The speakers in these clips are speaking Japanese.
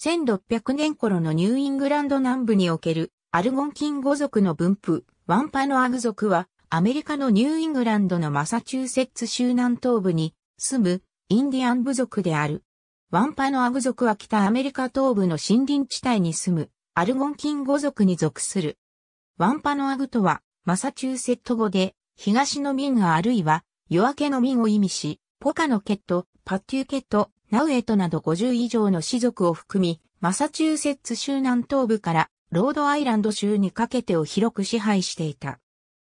1600年頃のニューイングランド南部におけるアルゴンキン語族の分布、ワンパノアグ族はアメリカのニューイングランドのマサチューセッツ州南東部に住むインディアン部族である。ワンパノアグ族は北アメリカ東部の森林地帯に住むアルゴンキン語族に属する。ワンパノアグとはマサチューセット語で東の民あるいは夜明けの民を意味し、ポカのケット、パッテューケット、ナウエトなど50以上の氏族を含み、マサチューセッツ州南東部からロードアイランド州にかけてを広く支配していた。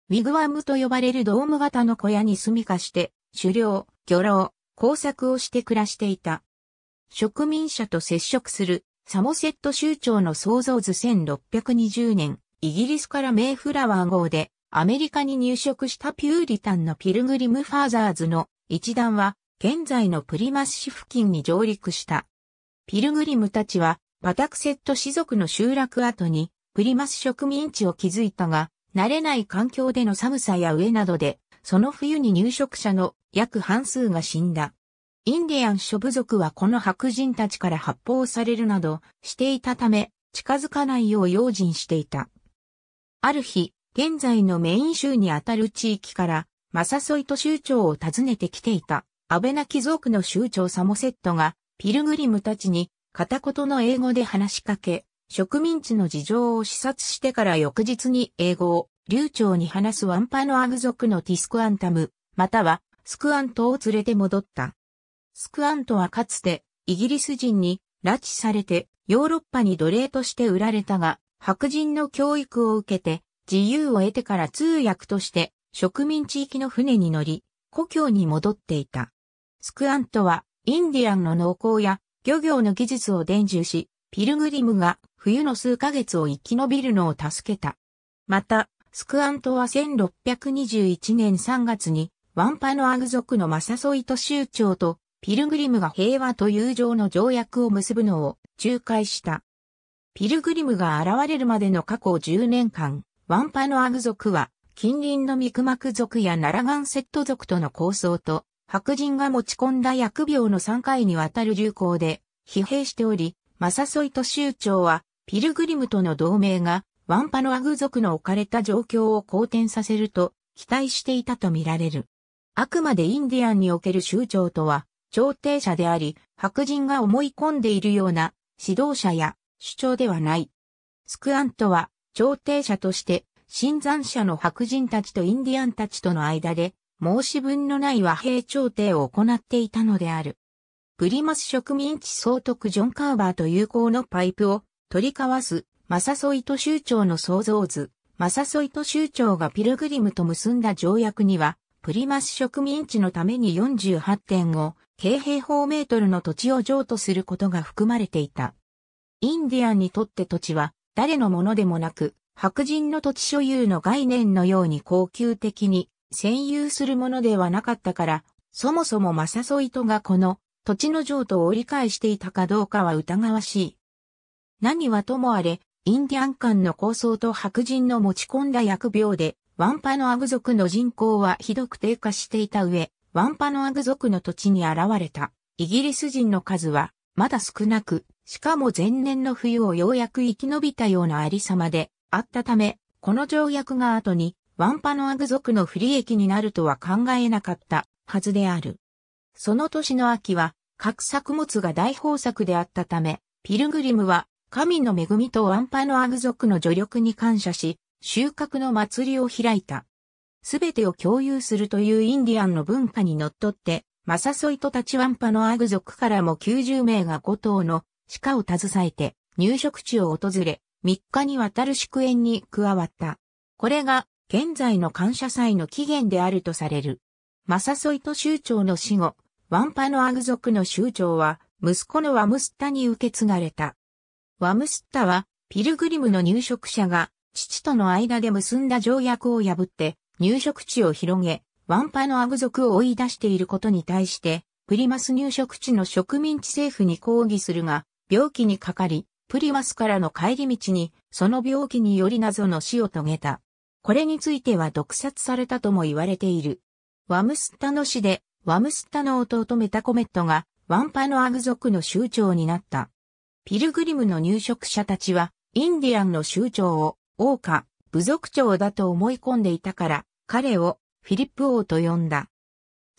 ウィグワムと呼ばれるドーム型の小屋に住みかして、狩猟、漁労、工作をして暮らしていた。植民者と接触するサモセット州長の創造図1620年、イギリスからメイフラワー号でアメリカに入植したピューリタンのピルグリムファーザーズの一団は現在のプリマス市付近に上陸した。ピルグリムたちは、パタクセット氏族の集落後に、プリマス植民地を築いたが、慣れない環境での寒さや飢えなどで、その冬に入植者の約半数が死んだ。インディアン諸部族はこの白人たちから発砲されるなどしていたため、近づかないよう用心していた。ある日、現在のメイン州にあたる地域から、マサソイト州長を訪ねてきていた。安倍な貴族の州長サモセットが、ピルグリムたちに、片言の英語で話しかけ、植民地の事情を視察してから翌日に英語を、流暢に話すワンパノアグ族のティスクアンタム、または、スクアントを連れて戻った。スクアントはかつて、イギリス人に、拉致されて、ヨーロッパに奴隷として売られたが、白人の教育を受けて、自由を得てから通訳として、植民地域の船に乗り、故郷に戻っていた。スクアントは、インディアンの農耕や漁業の技術を伝授し、ピルグリムが冬の数ヶ月を生き延びるのを助けた。また、スクアントは1621年3月に、ワンパノアグ族のマサソイト州長と、ピルグリムが平和と友情の条約を結ぶのを仲介した。ピルグリムが現れるまでの過去10年間、ワンパノアグ族は、近隣のミクマク族やナラガンセット族との抗争と、白人が持ち込んだ疫病の3回にわたる流行で疲弊しており、マサソイト州長は、ピルグリムとの同盟が、ワンパノアグ族の置かれた状況を好転させると期待していたとみられる。あくまでインディアンにおける州長とは、調停者であり、白人が思い込んでいるような指導者や主張ではない。スクアントは、調停者として、新参者の白人たちとインディアンたちとの間で、申し分のない和平調停を行っていたのである。プリマス植民地総督ジョン・カーバーと友好のパイプを取り交わす、マサソイト州長の創造図、マサソイト州長がピルグリムと結んだ条約には、プリマス植民地のために48.5京平方メートルの土地を譲渡することが含まれていた。インディアンにとって土地は誰のものでもなく、白人の土地所有の概念のように恒久的に占有するものではなかったから、そもそも正添とがこの土地の譲渡を理解していたかどうかは疑わしい。何はともあれ、インディアン間の構想と白人の持ち込んだ疫病で、ワンパノアグ族の人口はひどく低下していた上、ワンパノアグ族の土地に現れたイギリス人の数はまだ少なく、しかも前年の冬をようやく生き延びたようなありさまであったため、この条約が後にワンパノアグ族の不利益になるとは考えなかったはずである。その年の秋は各作物が大豊作であったため、ピルグリムは神の恵みとワンパノアグ族の助力に感謝し、収穫の祭りを開いた。すべてを共有するというインディアンの文化にのっとって、マサソイトたちワンパのアグ族からも90名が5頭の鹿を携えて入植地を訪れ、3日にわたる祝宴に加わった。これが現在の感謝祭の起源であるとされる。マサソイト州長の死後、ワンパノアグ族の州長は、息子のワムスッタに受け継がれた。ワムスッタは、ピルグリムの入植者が、父との間で結んだ条約を破って、入植地を広げ、ワンパノアグ族を追い出していることに対して、プリマス入植地の植民地政府に抗議するが、病気にかかり、プリマスからの帰り道に、その病気により謎の死を遂げた。これについては毒殺されたとも言われている。ワムスッタの死で、ワムスッタの弟メタコメットが、ワンパノアグ族の酋長になった。ピルグリムの入植者たちは、インディアンの酋長を、王家、部族長だと思い込んでいたから、彼を、フィリップ王と呼んだ。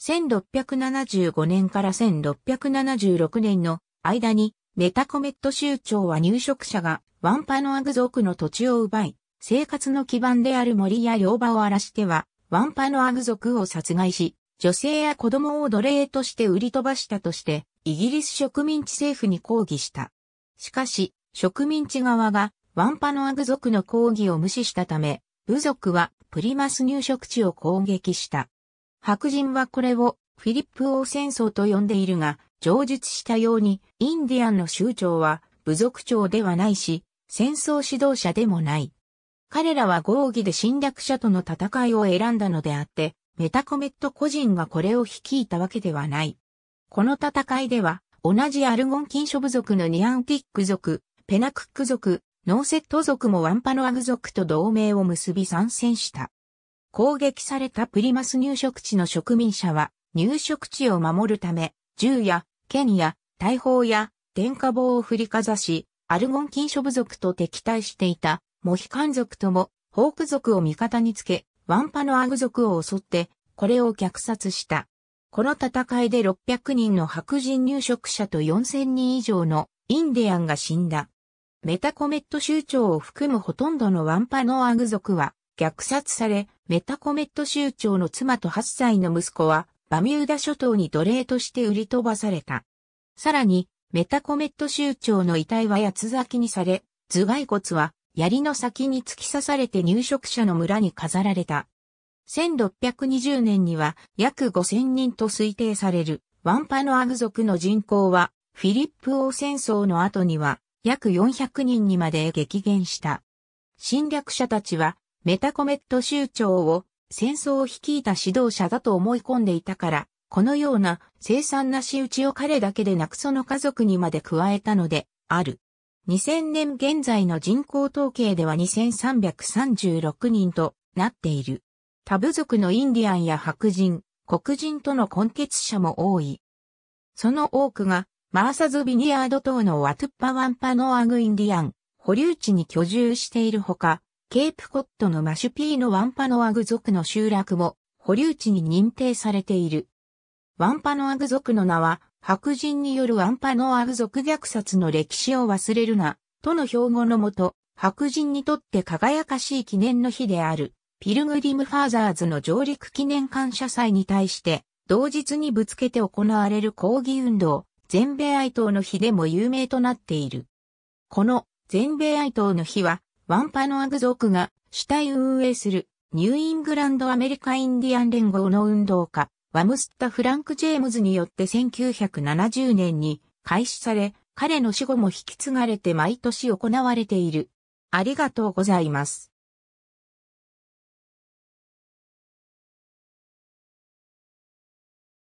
1675年から1676年の間に、メタコメット酋長は入植者がワンパノアグ族の土地を奪い、生活の基盤である森や両場を荒らしては、ワンパノアグ族を殺害し、女性や子供を奴隷として売り飛ばしたとして、イギリス植民地政府に抗議した。しかし、植民地側がワンパノアグ族の抗議を無視したため、部族はプリマス入植地を攻撃した。白人はこれをフィリップ王戦争と呼んでいるが、上述したように、インディアンの州長は部族長ではないし、戦争指導者でもない。彼らは合議で侵略者との戦いを選んだのであって、メタコメット個人がこれを率いたわけではない。この戦いでは、同じアルゴン金書部族のニアンティック族、ペナクック族、ノーセット族もワンパノアグ族と同盟を結び参戦した。攻撃されたプリマス入植地の植民者は、入植地を守るため、銃や、剣や、大砲や、電火棒を振りかざし、アルゴン金書部族と敵対していたモヒカン族とも、ホーク族を味方につけ、ワンパのアグ族を襲って、これを虐殺した。この戦いで600人の白人入植者と4000人以上のインディアンが死んだ。メタコメット州長を含むほとんどのワンパノアグ族は虐殺され、メタコメット州長の妻と8歳の息子はバミューダ諸島に奴隷として売り飛ばされた。さらに、メタコメット州長の遺体は八つ咲きにされ、頭蓋骨は槍の先に突き刺されて入植者の村に飾られた。1620年には約5000人と推定されるワンパノアグ族の人口はフィリップ王戦争の後には約400人にまで激減した。侵略者たちはメタコメット州長を戦争を率いた指導者だと思い込んでいたから、このような凄惨な仕打ちを彼だけでなくその家族にまで加えたのである。2000年現在の人口統計では2336人となっている。タブ族のインディアンや白人、黒人との混血者も多い。その多くが、マーサズビニヤード島のワトゥッパワンパノアグインディアン、保留地に居住しているほか、ケープコットのマシュピーのワンパノアグ族の集落も保留地に認定されている。ワンパノアグ族の名は白人によるアンパノアグ族虐殺の歴史を忘れるな、との標語のもと、白人にとって輝かしい記念の日である、ピルグリムファーザーズの上陸記念感謝祭に対して、同日にぶつけて行われる抗議運動、全米哀悼の日でも有名となっている。この全米哀悼の日は、ワンパノアグ族が主体運営するニューイングランドアメリカインディアン連合の運動家、ワムスタ・フランク・ジェームズによって1970年に開始され、彼の死後も引き継がれて毎年行われている。ありがとうございます。